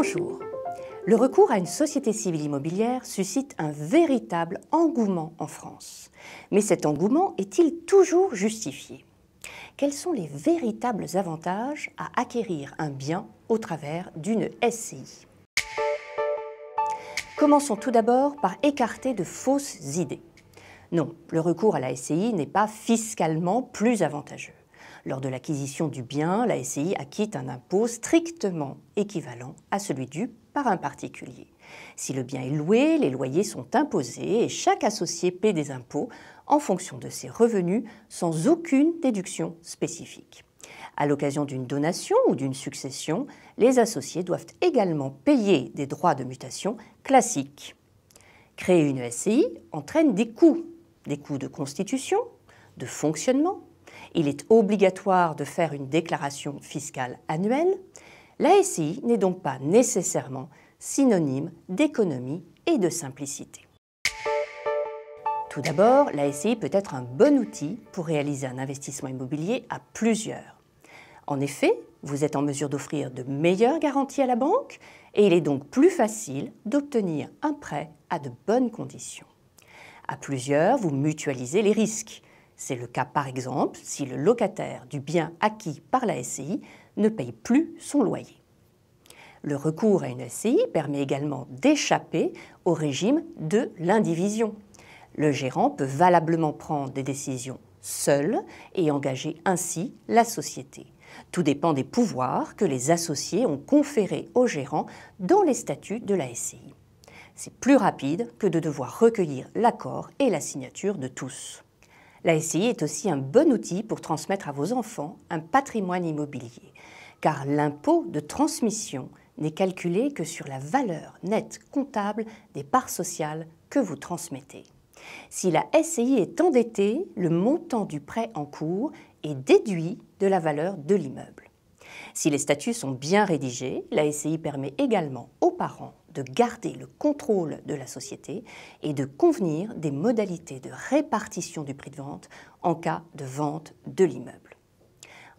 Bonjour. Le recours à une société civile immobilière suscite un véritable engouement en France. Mais cet engouement est-il toujours justifié Quels sont les véritables avantages à acquérir un bien au travers d'une SCI Commençons tout d'abord par écarter de fausses idées. Non, le recours à la SCI n'est pas fiscalement plus avantageux. Lors de l'acquisition du bien, la SCI acquitte un impôt strictement équivalent à celui dû par un particulier. Si le bien est loué, les loyers sont imposés et chaque associé paie des impôts en fonction de ses revenus sans aucune déduction spécifique. À l'occasion d'une donation ou d'une succession, les associés doivent également payer des droits de mutation classiques. Créer une SCI entraîne des coûts, des coûts de constitution, de fonctionnement, il est obligatoire de faire une déclaration fiscale annuelle. La n'est donc pas nécessairement synonyme d'économie et de simplicité. Tout d'abord, la peut être un bon outil pour réaliser un investissement immobilier à plusieurs. En effet, vous êtes en mesure d'offrir de meilleures garanties à la banque et il est donc plus facile d'obtenir un prêt à de bonnes conditions. À plusieurs, vous mutualisez les risques. C'est le cas par exemple si le locataire du bien acquis par la SCI ne paye plus son loyer. Le recours à une SCI permet également d'échapper au régime de l'indivision. Le gérant peut valablement prendre des décisions seul et engager ainsi la société. Tout dépend des pouvoirs que les associés ont conférés au gérant dans les statuts de la SCI. C'est plus rapide que de devoir recueillir l'accord et la signature de tous. La SCI est aussi un bon outil pour transmettre à vos enfants un patrimoine immobilier, car l'impôt de transmission n'est calculé que sur la valeur nette comptable des parts sociales que vous transmettez. Si la SCI est endettée, le montant du prêt en cours est déduit de la valeur de l'immeuble. Si les statuts sont bien rédigés, la SCI permet également aux parents de garder le contrôle de la société et de convenir des modalités de répartition du prix de vente en cas de vente de l'immeuble.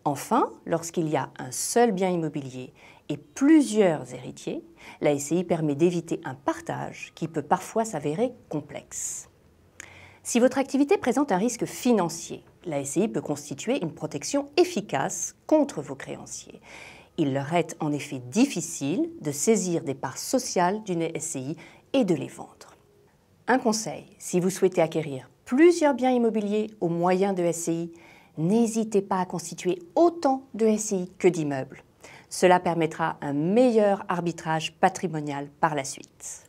Enfin, lorsqu'il y a un seul bien immobilier et plusieurs héritiers, la SCI permet d'éviter un partage qui peut parfois s'avérer complexe. Si votre activité présente un risque financier, la SCI peut constituer une protection efficace contre vos créanciers il leur est en effet difficile de saisir des parts sociales d'une SCI et de les vendre. Un conseil, si vous souhaitez acquérir plusieurs biens immobiliers au moyen de SCI, n'hésitez pas à constituer autant de SCI que d'immeubles. Cela permettra un meilleur arbitrage patrimonial par la suite.